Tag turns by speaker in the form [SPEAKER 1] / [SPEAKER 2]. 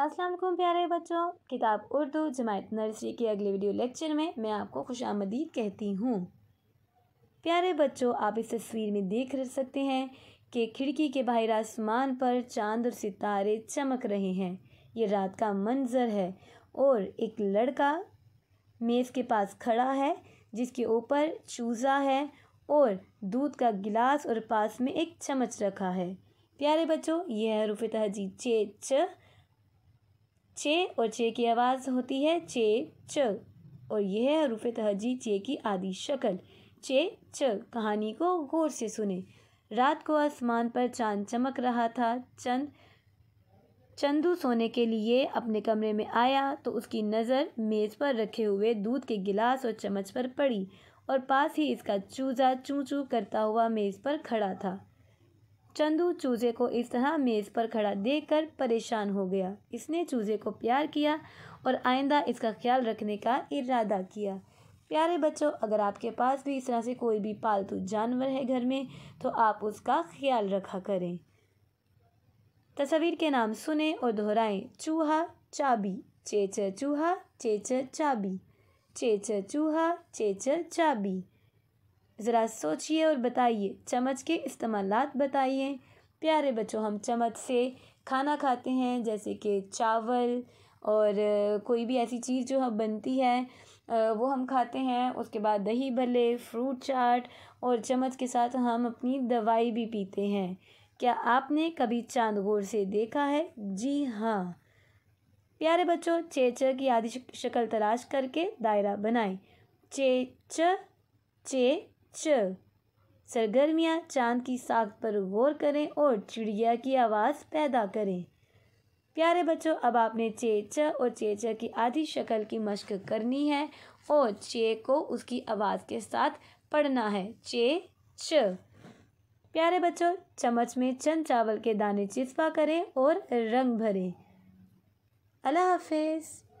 [SPEAKER 1] असलम प्यारे बच्चों किताब उर्दू जमायत नर्सरी के अगले वीडियो लेक्चर में मैं आपको खुश आमदीद कहती हूँ प्यारे बच्चों आप इस तस्वीर में देख सकते हैं कि खिड़की के बाहर आसमान पर चांद और सितारे चमक रहे हैं ये रात का मंजर है और एक लड़का मेज़ के पास खड़ा है जिसके ऊपर चूज़ा है और दूध का गिलास और पास में एक चमच रखा है प्यारे बच्चों यह रुफ तहजीब चे च चे और चे की आवाज़ होती है चे च और यह है रूफ तहजी चे की आदि शक्ल चे च कहानी को गौर से सुने रात को आसमान पर चांद चमक रहा था चंद चंदू सोने के लिए अपने कमरे में आया तो उसकी नज़र मेज़ पर रखे हुए दूध के गिलास और चम्मच पर पड़ी और पास ही इसका चूजा चू चू करता हुआ मेज़ पर खड़ा था चंदू चूजे को इस तरह मेज़ पर खड़ा देखकर परेशान हो गया इसने चूजे को प्यार किया और आइंदा इसका ख्याल रखने का इरादा किया प्यारे बच्चों अगर आपके पास भी इस तरह से कोई भी पालतू जानवर है घर में तो आप उसका ख्याल रखा करें तस्वीर के नाम सुने और दोहराएं चूहा चाबी चेचर चूहा चेचर चाबी चेचर चूहा चेचर चाबी ज़रा सोचिए और बताइए चम्मच के इस्तेमाल बताइए प्यारे बच्चों हम चम्मच से खाना खाते हैं जैसे कि चावल और कोई भी ऐसी चीज़ जो हम बनती है वो हम खाते हैं उसके बाद दही भले फ्रूट चाट और चम्मच के साथ हम अपनी दवाई भी पीते हैं क्या आपने कभी चांद गोर से देखा है जी हाँ प्यारे बच्चों च की आदि शक्ल तलाश करके दायरा बनाएं च चे चल सरगर्मियाँ चांद की साख पर गौर करें और चिड़िया की आवाज़ पैदा करें प्यारे बच्चों अब आपने चेचा और चेचा की आधी शक्ल की मशक करनी है और चे को उसकी आवाज़ के साथ पढ़ना है चे च प्यारे बच्चों चम्मच में चंद चावल के दाने चिस्पा करें और रंग भरें अल्लाह हाफिज़